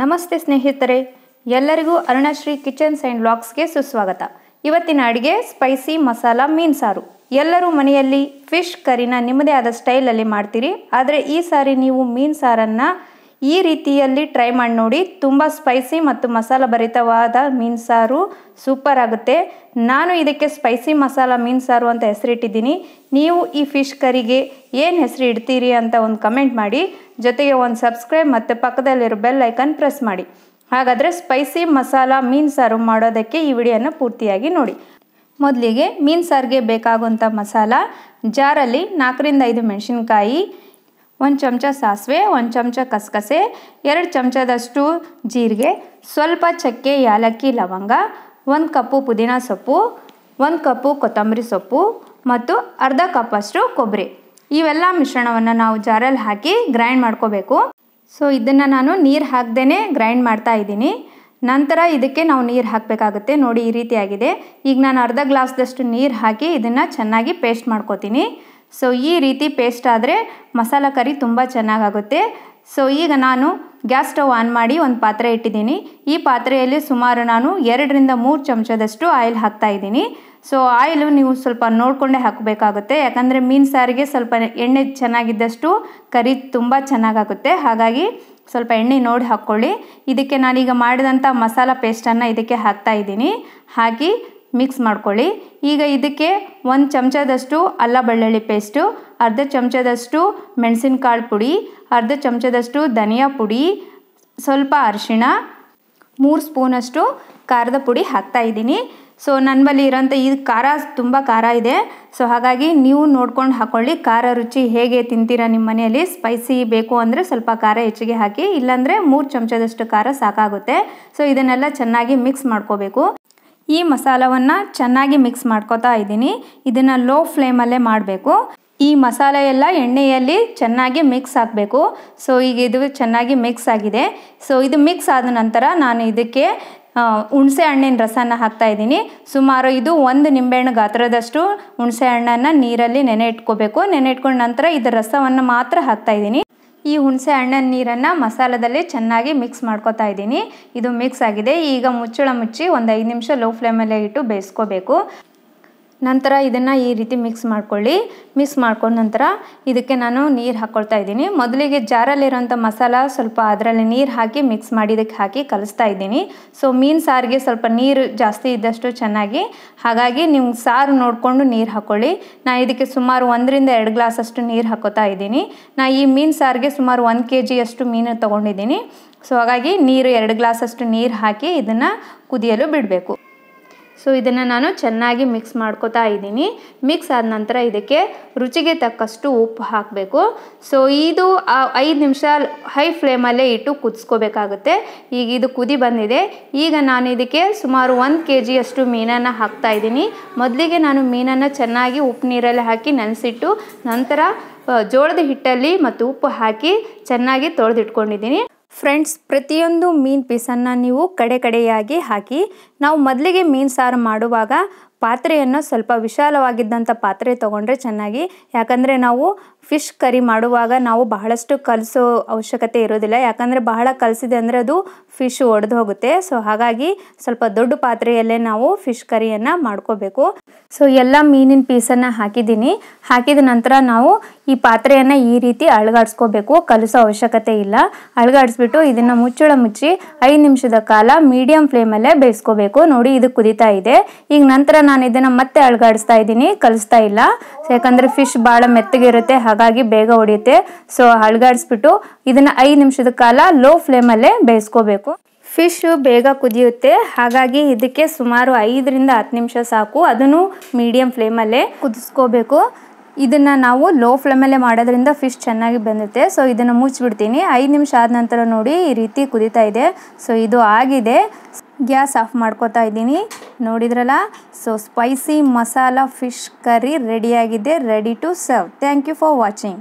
ನಮಸ್ತೆ ಸ್ನೇಹಿತರೆ ಎಲ್ಲರಿಗೂ ಅರುಣಶ್ರೀ ಕಿಚನ್ಸ್ ಆ್ಯಂಡ್ ಬ್ಲಾಗ್ಸ್ಗೆ ಸುಸ್ವಾಗತ ಇವತ್ತಿನ ಅಡುಗೆ ಸ್ಪೈಸಿ ಮಸಾಲ ಮೀನು ಸಾರು ಎಲ್ಲರೂ ಮನೆಯಲ್ಲಿ ಫಿಶ್ ಕರಿನ ನಿಮ್ಮದೇ ಆದ ಸ್ಟೈಲಲ್ಲಿ ಮಾಡ್ತೀರಿ ಆದರೆ ಈ ಸಾರಿ ನೀವು ಮೀನು ಸಾರನ್ನು ಈ ರೀತಿಯಲ್ಲಿ ಟ್ರೈ ಮಾಡಿ ನೋಡಿ ತುಂಬ ಸ್ಪೈಸಿ ಮತ್ತು ಮಸಾಲ ಭರಿತವಾದ ಮೀನು ಸಾರು ಸೂಪರ್ ಆಗುತ್ತೆ ನಾನು ಇದಕ್ಕೆ ಸ್ಪೈಸಿ ಮಸಾಲ ಮೀನು ಸಾರು ಅಂತ ಹೆಸರಿಟ್ಟಿದ್ದೀನಿ ನೀವು ಈ ಫಿಶ್ ಕರಿಗೆ ಏನು ಹೆಸರು ಇಡ್ತೀರಿ ಅಂತ ಒಂದು ಕಮೆಂಟ್ ಮಾಡಿ ಜೊತೆಗೆ ಒಂದು ಸಬ್ಸ್ಕ್ರೈಬ್ ಮತ್ತು ಪಕ್ಕದಲ್ಲಿರೋ ಬೆಲ್ ಐಕನ್ ಪ್ರೆಸ್ ಮಾಡಿ ಹಾಗಾದರೆ ಸ್ಪೈಸಿ ಮಸಾಲ ಮೀನು ಸಾರು ಮಾಡೋದಕ್ಕೆ ಈ ವಿಡಿಯೋನ ಪೂರ್ತಿಯಾಗಿ ನೋಡಿ ಮೊದಲಿಗೆ ಮೀನು ಸಾರಿಗೆ ಬೇಕಾಗುವಂಥ ಮಸಾಲ ಜಾರಲ್ಲಿ ನಾಲ್ಕರಿಂದ ಐದು ಮೆಣಸಿನ್ಕಾಯಿ ಒಂದು ಚಮಚ ಸಾಸಿವೆ ಒಂದು ಚಮಚ ಕಸಕಸೆ ಎರಡು ಚಮಚದಷ್ಟು ಜೀರಿಗೆ ಸ್ವಲ್ಪ ಚಕ್ಕೆ ಯಾಲಕ್ಕಿ ಲವಂಗ ಒಂದು ಕಪ್ಪು ಪುದೀನ ಸೊಪ್ಪು ಒಂದು ಕಪ್ಪು ಕೊತ್ತಂಬರಿ ಸೊಪ್ಪು ಮತ್ತು ಅರ್ಧ ಕಪ್ಪಷ್ಟು ಕೊಬ್ಬರಿ ಇವೆಲ್ಲ ಮಿಶ್ರಣವನ್ನು ನಾವು ಜಾರಲ್ಲಿ ಹಾಕಿ ಗ್ರೈಂಡ್ ಮಾಡ್ಕೋಬೇಕು ಸೊ ಇದನ್ನು ನಾನು ನೀರು ಹಾಕ್ದೇ ಗ್ರೈಂಡ್ ಮಾಡ್ತಾ ಇದ್ದೀನಿ ನಂತರ ಇದಕ್ಕೆ ನಾವು ನೀರು ಹಾಕಬೇಕಾಗುತ್ತೆ ನೋಡಿ ಈ ರೀತಿಯಾಗಿದೆ ಈಗ ನಾನು ಅರ್ಧ ಗ್ಲಾಸ್ದಷ್ಟು ನೀರು ಹಾಕಿ ಇದನ್ನು ಚೆನ್ನಾಗಿ ಪೇಸ್ಟ್ ಮಾಡ್ಕೋತೀನಿ ಸೊ ಈ ರೀತಿ ಪೇಸ್ಟ್ ಆದರೆ ಮಸಾಲ ಕರಿ ತುಂಬ ಚೆನ್ನಾಗಾಗುತ್ತೆ ಸೊ ಈಗ ನಾನು ಗ್ಯಾಸ್ ಸ್ಟವ್ ಆನ್ ಮಾಡಿ ಒಂದು ಪಾತ್ರೆ ಇಟ್ಟಿದ್ದೀನಿ ಈ ಪಾತ್ರೆಯಲ್ಲಿ ಸುಮಾರು ನಾನು ಎರಡರಿಂದ ಮೂರು ಚಮಚದಷ್ಟು ಆಯಿಲ್ ಹಾಕ್ತಾ ಇದ್ದೀನಿ ಸೊ ಆಯಿಲು ನೀವು ಸ್ವಲ್ಪ ನೋಡಿಕೊಂಡೇ ಹಾಕಬೇಕಾಗುತ್ತೆ ಯಾಕಂದರೆ ಮೀನು ಸಾರಿಗೆ ಸ್ವಲ್ಪ ಎಣ್ಣೆ ಚೆನ್ನಾಗಿದ್ದಷ್ಟು ಕರಿ ತುಂಬ ಚೆನ್ನಾಗಾಗುತ್ತೆ ಹಾಗಾಗಿ ಸ್ವಲ್ಪ ಎಣ್ಣೆ ನೋಡಿ ಹಾಕ್ಕೊಳ್ಳಿ ಇದಕ್ಕೆ ನಾನೀಗ ಮಾಡಿದಂಥ ಮಸಾಲ ಪೇಸ್ಟನ್ನು ಇದಕ್ಕೆ ಹಾಕ್ತಾ ಇದ್ದೀನಿ ಹಾಕಿ ಮಿಕ್ಸ್ ಮಾಡ್ಕೊಳ್ಳಿ ಈಗ ಇದಕ್ಕೆ ಒಂದು ಚಮಚದಷ್ಟು ಅಲ್ಲ ಬೆಳ್ಳುಳ್ಳಿ ಪೇಸ್ಟು ಅರ್ಧ ಚಮಚದಷ್ಟು ಮೆಣಸಿನಕಾಳು ಪುಡಿ ಅರ್ಧ ಚಮಚದಷ್ಟು ಧನಿಯಾ ಪುಡಿ ಸ್ವಲ್ಪ ಅರಿಶಿಣ ಮೂರು ಸ್ಪೂನಷ್ಟು ಖಾರದ ಪುಡಿ ಹಾಕ್ತಾ ಇದ್ದೀನಿ ಸೊ ನನ್ನ ಬಳಿ ಇರೋಂಥ ಇದು ಖಾರ ತುಂಬ ಖಾರ ಇದೆ ಸೊ ಹಾಗಾಗಿ ನೀವು ನೋಡ್ಕೊಂಡು ಹಾಕ್ಕೊಳ್ಳಿ ಖಾರ ರುಚಿ ಹೇಗೆ ತಿಂತೀರಾ ನಿಮ್ಮ ಮನೆಯಲ್ಲಿ ಸ್ಪೈಸಿ ಬೇಕು ಅಂದರೆ ಸ್ವಲ್ಪ ಖಾರ ಹೆಚ್ಚಿಗೆ ಹಾಕಿ ಇಲ್ಲಾಂದರೆ ಮೂರು ಚಮಚದಷ್ಟು ಖಾರ ಸಾಕಾಗುತ್ತೆ ಸೊ ಇದನ್ನೆಲ್ಲ ಚೆನ್ನಾಗಿ ಮಿಕ್ಸ್ ಮಾಡ್ಕೋಬೇಕು ಈ ಮಸಾಲವನ್ನು ಚೆನ್ನಾಗಿ ಮಿಕ್ಸ್ ಮಾಡ್ಕೋತಾ ಇದ್ದೀನಿ ಇದನ್ನು ಲೋ ಫ್ಲೇಮಲ್ಲೇ ಮಾಡಬೇಕು ಈ ಮಸಾಲೆ ಎಲ್ಲ ಎಣ್ಣೆಯಲ್ಲಿ ಚೆನ್ನಾಗಿ ಮಿಕ್ಸ್ ಹಾಕಬೇಕು ಸೊ ಈಗ ಇದು ಚೆನ್ನಾಗಿ ಮಿಕ್ಸ್ ಆಗಿದೆ ಸೊ ಇದು ಮಿಕ್ಸ್ ಆದ ನಂತರ ನಾನು ಇದಕ್ಕೆ ಹುಣಸೆ ಹಣ್ಣಿನ ರಸನ ಹಾಕ್ತಾ ಇದ್ದೀನಿ ಸುಮಾರು ಇದು ಒಂದು ನಿಂಬೆಹಣ್ಣು ಗಾತ್ರದಷ್ಟು ಹುಣಸೆ ಹಣ್ಣನ್ನು ನೀರಲ್ಲಿ ನೆನೆ ಇಟ್ಕೋಬೇಕು ನೆನೆ ಇಟ್ಕೊಂಡ ನಂತರ ಇದರ ರಸವನ್ನು ಮಾತ್ರ ಹಾಕ್ತಾ ಇದ್ದೀನಿ ಈ ಹುಣಸೆ ಹಣ್ಣಿನ ನೀರನ್ನು ಮಸಾಲದಲ್ಲಿ ಚೆನ್ನಾಗಿ ಮಿಕ್ಸ್ ಮಾಡ್ಕೋತಾ ಇದ್ದೀನಿ ಇದು ಮಿಕ್ಸ್ ಆಗಿದೆ ಈಗ ಮುಚ್ಚಳ ಮುಚ್ಚಿ ಒಂದು ಐದು ನಿಮಿಷ ಲೋ ಫ್ಲೇಮಲ್ಲೇ ಇಟ್ಟು ಬೇಯಿಸ್ಕೋಬೇಕು ನಂತರ ಇದನ್ನು ಈ ರೀತಿ ಮಿಕ್ಸ್ ಮಾಡ್ಕೊಳ್ಳಿ ಮಿಕ್ಸ್ ಮಾಡ್ಕೊಂಡ ನಂತರ ಇದಕ್ಕೆ ನಾನು ನೀರು ಹಾಕ್ಕೊಳ್ತಾ ಇದ್ದೀನಿ ಮೊದಲಿಗೆ ಜಾರಲ್ಲಿರೋಂಥ ಮಸಾಲ ಸ್ವಲ್ಪ ಅದರಲ್ಲಿ ನೀರು ಹಾಕಿ ಮಿಕ್ಸ್ ಮಾಡಿ ಇದಕ್ಕೆ ಹಾಕಿ ಕಲಿಸ್ತಾ ಇದ್ದೀನಿ ಸೊ ಮೀನು ಸಾರಿಗೆ ಸ್ವಲ್ಪ ನೀರು ಜಾಸ್ತಿ ಇದ್ದಷ್ಟು ಚೆನ್ನಾಗಿ ಹಾಗಾಗಿ ನಿಮ್ಗೆ ಸಾರು ನೋಡಿಕೊಂಡು ನೀರು ಹಾಕ್ಕೊಳ್ಳಿ ನಾನು ಇದಕ್ಕೆ ಸುಮಾರು ಒಂದರಿಂದ ಎರಡು ಗ್ಲಾಸಷ್ಟು ನೀರು ಹಾಕೋತಾ ಇದ್ದೀನಿ ನಾನು ಈ ಮೀನು ಸಾರಿಗೆ ಸುಮಾರು ಒಂದು ಕೆ ಜಿಯಷ್ಟು ಮೀನು ತೊಗೊಂಡಿದ್ದೀನಿ ಸೊ ಹಾಗಾಗಿ ನೀರು ಎರಡು ಗ್ಲಾಸಷ್ಟು ನೀರು ಹಾಕಿ ಇದನ್ನು ಕುದಿಯಲು ಬಿಡಬೇಕು ಸೊ ಇದನ್ನು ನಾನು ಚೆನ್ನಾಗಿ ಮಿಕ್ಸ್ ಮಾಡ್ಕೋತಾ ಇದ್ದೀನಿ ಮಿಕ್ಸ್ ಆದ ನಂತರ ಇದಕ್ಕೆ ರುಚಿಗೆ ತಕ್ಕಷ್ಟು ಉಪ್ಪು ಹಾಕಬೇಕು ಸೊ ಇದು ಐದು ನಿಮಿಷ ಹೈ ಫ್ಲೇಮಲ್ಲೇ ಇಟ್ಟು ಕುದಿಸ್ಕೋಬೇಕಾಗುತ್ತೆ ಈಗ ಇದು ಕುದಿ ಬಂದಿದೆ ಈಗ ನಾನು ಇದಕ್ಕೆ ಸುಮಾರು ಒಂದು ಕೆ ಜಿಯಷ್ಟು ಮೀನನ್ನು ಹಾಕ್ತಾ ಇದ್ದೀನಿ ಮೊದಲಿಗೆ ನಾನು ಮೀನನ್ನು ಚೆನ್ನಾಗಿ ಉಪ್ಪು ನೀರಲ್ಲಿ ಹಾಕಿ ನೆನೆಸಿಟ್ಟು ನಂತರ ಜೋಳದ ಹಿಟ್ಟಲ್ಲಿ ಮತ್ತು ಉಪ್ಪು ಹಾಕಿ ಚೆನ್ನಾಗಿ ತೊಳೆದಿಟ್ಕೊಂಡಿದ್ದೀನಿ ಫ್ರೆಂಡ್ಸ್ ಪ್ರತಿಯೊಂದು ಮೀನು ಪೀಸನ್ನು ನೀವು ಕಡೆ ಕಡೆಯಾಗಿ ಹಾಕಿ ನಾವು ಮೊದಲಿಗೆ ಮೀನು ಸಾರು ಮಾಡುವಾಗ ಪಾತ್ರೆಯನ್ನು ಸ್ವಲ್ಪ ವಿಶಾಲವಾಗಿದ್ದಂಥ ಪಾತ್ರೆ ತೊಗೊಂಡ್ರೆ ಚೆನ್ನಾಗಿ ಯಾಕಂದರೆ ನಾವು ಫಿಶ್ ಕರಿ ಮಾಡುವಾಗ ನಾವು ಬಹಳಷ್ಟು ಕಲಿಸೋ ಅವಶ್ಯಕತೆ ಇರೋದಿಲ್ಲ ಯಾಕಂದರೆ ಬಹಳ ಕಲಸಿದೆ ಅಂದರೆ ಅದು ಫಿಶ್ ಒಡೆದು ಹೋಗುತ್ತೆ ಸೊ ಹಾಗಾಗಿ ಸ್ವಲ್ಪ ದೊಡ್ಡ ಪಾತ್ರೆಯಲ್ಲೇ ನಾವು ಫಿಶ್ ಕರಿಯನ್ನು ಮಾಡ್ಕೋಬೇಕು ಸೊ ಎಲ್ಲ ಮೀನಿನ ಪೀಸನ್ನು ಹಾಕಿದ್ದೀನಿ ಹಾಕಿದ ನಂತರ ನಾವು ಈ ಪಾತ್ರೆಯನ್ನು ಈ ರೀತಿ ಅಳಗಾಡಿಸ್ಕೋಬೇಕು ಕಲಿಸೋ ಅವಶ್ಯಕತೆ ಇಲ್ಲ ಅಳಗಾಡಿಸ್ಬಿಟ್ಟು ಇದನ್ನು ಮುಚ್ಚಳ ಮುಚ್ಚಿ ಐದು ನಿಮಿಷದ ಕಾಲ ಮೀಡಿಯಂ ಫ್ಲೇಮಲ್ಲೇ ಬೇಯಿಸ್ಕೋಬೇಕು ನೋಡಿ ಇದು ಕುದೀತಾ ಇದೆ ಈಗ ನಂತರ ನಾನು ಇದನ್ನು ಮತ್ತೆ ಅಳಗಾಡಿಸ್ತಾ ಇದ್ದೀನಿ ಕಲಿಸ್ತಾ ಇಲ್ಲ ಯಾಕಂದರೆ ಫಿಶ್ ಭಾಳ ಮೆತ್ತಗಿರುತ್ತೆ ಹಾಗೆ ಹಾಗಾಗಿ ಬೇಗ ಹೊಡಿಯುತ್ತೆ ಸೊ ಅಳ್ಗಾಡಿಸ್ಬಿಟ್ಟು ಇದನ್ನು ಐದು ನಿಮಿಷದ ಕಾಲ ಲೋ ಫ್ಲೇಮಲ್ಲೇ ಬೇಯಿಸ್ಕೋಬೇಕು ಫಿಶು ಬೇಗ ಕುದಿಯುತ್ತೆ ಹಾಗಾಗಿ ಇದಕ್ಕೆ ಸುಮಾರು ಐದರಿಂದ ಹತ್ತು ನಿಮಿಷ ಸಾಕು ಅದನ್ನು ಮೀಡಿಯಂ ಫ್ಲೇಮಲ್ಲೇ ಕುದಿಸ್ಕೋಬೇಕು ಇದನ್ನು ನಾವು ಲೋ ಫ್ಲೇಮಲ್ಲೇ ಮಾಡೋದ್ರಿಂದ ಫಿಶ್ ಚೆನ್ನಾಗಿ ಬಂದುತ್ತೆ ಸೊ ಇದನ್ನು ಮುಚ್ಚಿಬಿಡ್ತೀನಿ ಐದು ನಿಮಿಷ ಆದ ನಂತರ ನೋಡಿ ಈ ರೀತಿ ಕುದೀತಾ ಇದೆ ಸೊ ಇದು ಆಗಿದೆ ಗ್ಯಾಸ್ ಆಫ್ ಮಾಡ್ಕೋತಾ ಇದ್ದೀನಿ ನೋಡಿದ್ರಲ್ಲ so spicy masala fish curry ರೆಡಿಯಾಗಿದೆ ready to serve thank you for watching